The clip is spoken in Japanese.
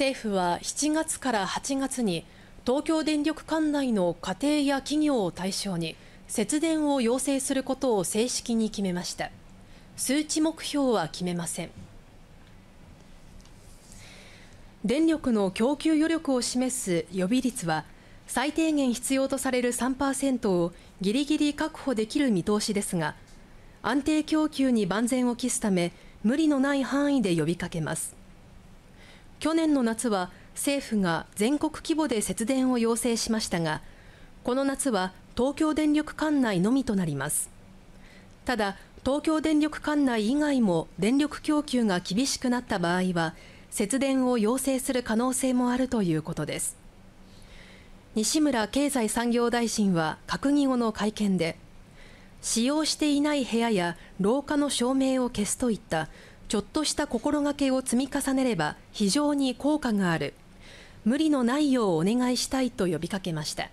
政府は7月から8月に東京電力管内の家庭や企業を対象に節電を要請することを正式に決めました数値目標は決めません電力の供給余力を示す予備率は最低限必要とされる3%をぎりぎり確保できる見通しですが安定供給に万全を期すため無理のない範囲で呼びかけます去年の夏は政府が全国規模で節電を要請しましたがこの夏は東京電力管内のみとなりますただ東京電力管内以外も電力供給が厳しくなった場合は節電を要請する可能性もあるということです西村経済産業大臣は閣議後の会見で使用していない部屋や廊下の照明を消すといったちょっとした心がけを積み重ねれば非常に効果がある無理のないようお願いしたいと呼びかけました。